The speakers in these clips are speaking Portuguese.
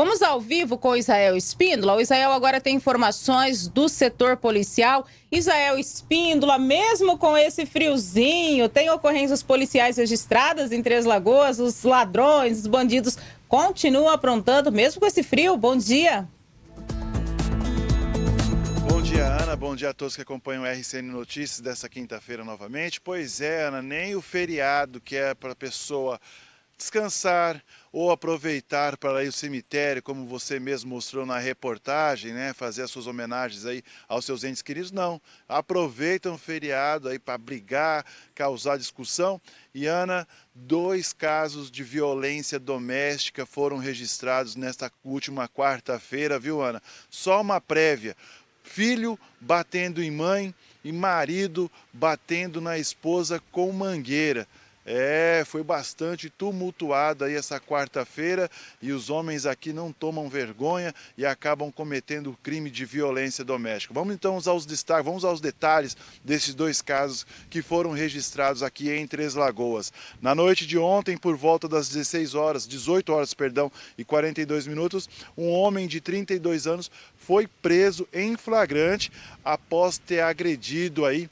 Vamos ao vivo com Israel Espíndola. O Israel agora tem informações do setor policial. Israel Espíndola, mesmo com esse friozinho, tem ocorrências policiais registradas em Três Lagoas. Os ladrões, os bandidos continuam aprontando, mesmo com esse frio. Bom dia. Bom dia, Ana. Bom dia a todos que acompanham o RCN Notícias dessa quinta-feira novamente. Pois é, Ana, nem o feriado que é para a pessoa descansar ou aproveitar para ir ao cemitério, como você mesmo mostrou na reportagem, né, fazer as suas homenagens aí aos seus entes queridos. Não, aproveitam o feriado aí para brigar, causar discussão. E Ana, dois casos de violência doméstica foram registrados nesta última quarta-feira, viu Ana? Só uma prévia. Filho batendo em mãe e marido batendo na esposa com mangueira. É, foi bastante tumultuada aí essa quarta-feira e os homens aqui não tomam vergonha e acabam cometendo crime de violência doméstica. Vamos então aos destaques, vamos aos detalhes desses dois casos que foram registrados aqui em Três Lagoas. Na noite de ontem, por volta das 16 horas, 18 horas, perdão, e 42 minutos, um homem de 32 anos foi preso em flagrante após ter agredido aí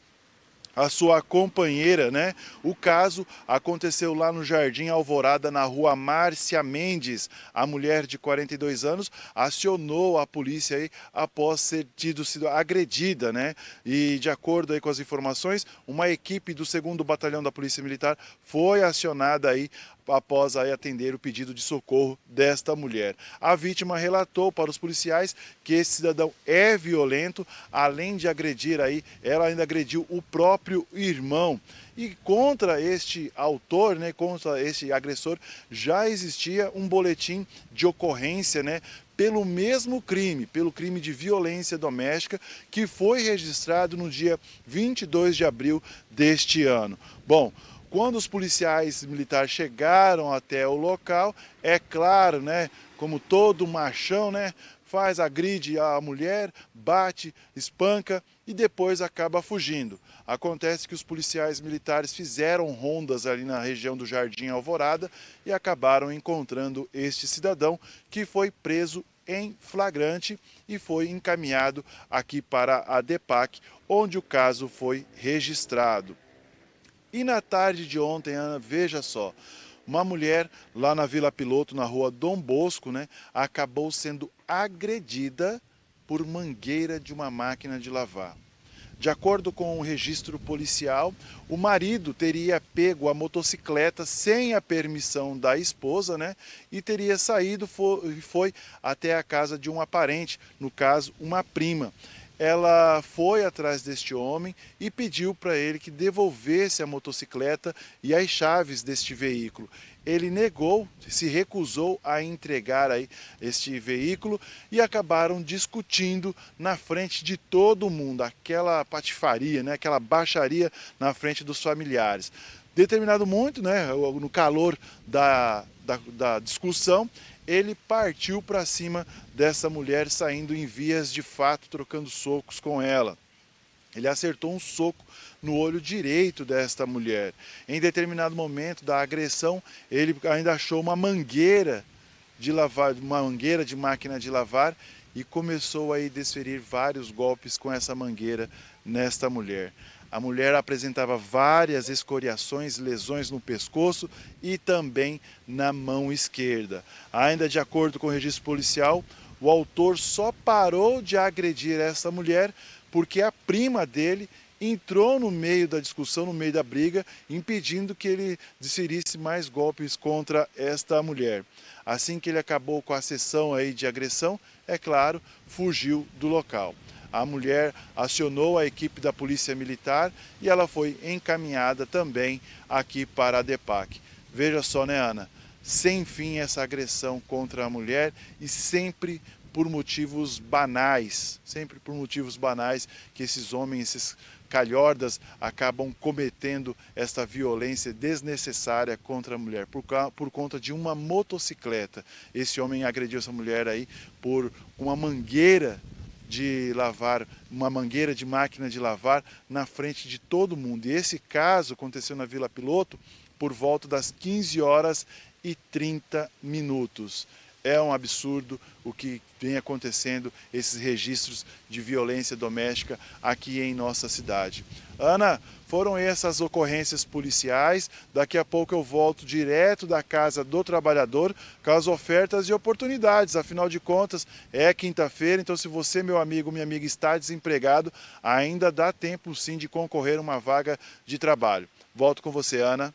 a sua companheira, né? O caso aconteceu lá no Jardim Alvorada, na rua Márcia Mendes. A mulher de 42 anos acionou a polícia aí após ter tido sido agredida, né? E de acordo aí com as informações, uma equipe do 2 Batalhão da Polícia Militar foi acionada aí após aí atender o pedido de socorro desta mulher. A vítima relatou para os policiais que esse cidadão é violento, além de agredir aí, ela ainda agrediu o próprio irmão. E contra este autor, né, contra este agressor, já existia um boletim de ocorrência, né, pelo mesmo crime, pelo crime de violência doméstica, que foi registrado no dia 22 de abril deste ano. Bom, quando os policiais militares chegaram até o local, é claro, né, como todo machão, né, faz, agride a mulher, bate, espanca e depois acaba fugindo. Acontece que os policiais militares fizeram rondas ali na região do Jardim Alvorada e acabaram encontrando este cidadão que foi preso em flagrante e foi encaminhado aqui para a DEPAC, onde o caso foi registrado. E na tarde de ontem, Ana, veja só, uma mulher lá na Vila Piloto, na rua Dom Bosco, né, acabou sendo agredida por mangueira de uma máquina de lavar. De acordo com o registro policial, o marido teria pego a motocicleta sem a permissão da esposa, né? E teria saído e foi até a casa de um parente, no caso, uma prima ela foi atrás deste homem e pediu para ele que devolvesse a motocicleta e as chaves deste veículo. Ele negou, se recusou a entregar aí este veículo e acabaram discutindo na frente de todo mundo, aquela patifaria, né, aquela baixaria na frente dos familiares. Determinado muito, né, no calor da, da, da discussão, ele partiu para cima dessa mulher, saindo em vias de fato, trocando socos com ela. Ele acertou um soco no olho direito desta mulher. Em determinado momento da agressão, ele ainda achou uma mangueira de lavar, uma mangueira de máquina de lavar e começou a desferir vários golpes com essa mangueira nesta mulher. A mulher apresentava várias escoriações, lesões no pescoço e também na mão esquerda. Ainda de acordo com o registro policial, o autor só parou de agredir essa mulher porque a prima dele entrou no meio da discussão, no meio da briga, impedindo que ele desferisse mais golpes contra esta mulher. Assim que ele acabou com a sessão aí de agressão, é claro, fugiu do local a mulher acionou a equipe da Polícia Militar e ela foi encaminhada também aqui para a DEPAC. Veja só, né, Ana? Sem fim essa agressão contra a mulher e sempre por motivos banais, sempre por motivos banais que esses homens, esses calhordas acabam cometendo esta violência desnecessária contra a mulher por, por conta de uma motocicleta. Esse homem agrediu essa mulher aí por uma mangueira de lavar, uma mangueira de máquina de lavar na frente de todo mundo. E esse caso aconteceu na Vila Piloto por volta das 15 horas e 30 minutos. É um absurdo o que vem acontecendo, esses registros de violência doméstica aqui em nossa cidade. Ana, foram essas ocorrências policiais. Daqui a pouco eu volto direto da casa do trabalhador com as ofertas e oportunidades. Afinal de contas, é quinta-feira, então se você, meu amigo, minha amiga, está desempregado, ainda dá tempo sim de concorrer a uma vaga de trabalho. Volto com você, Ana.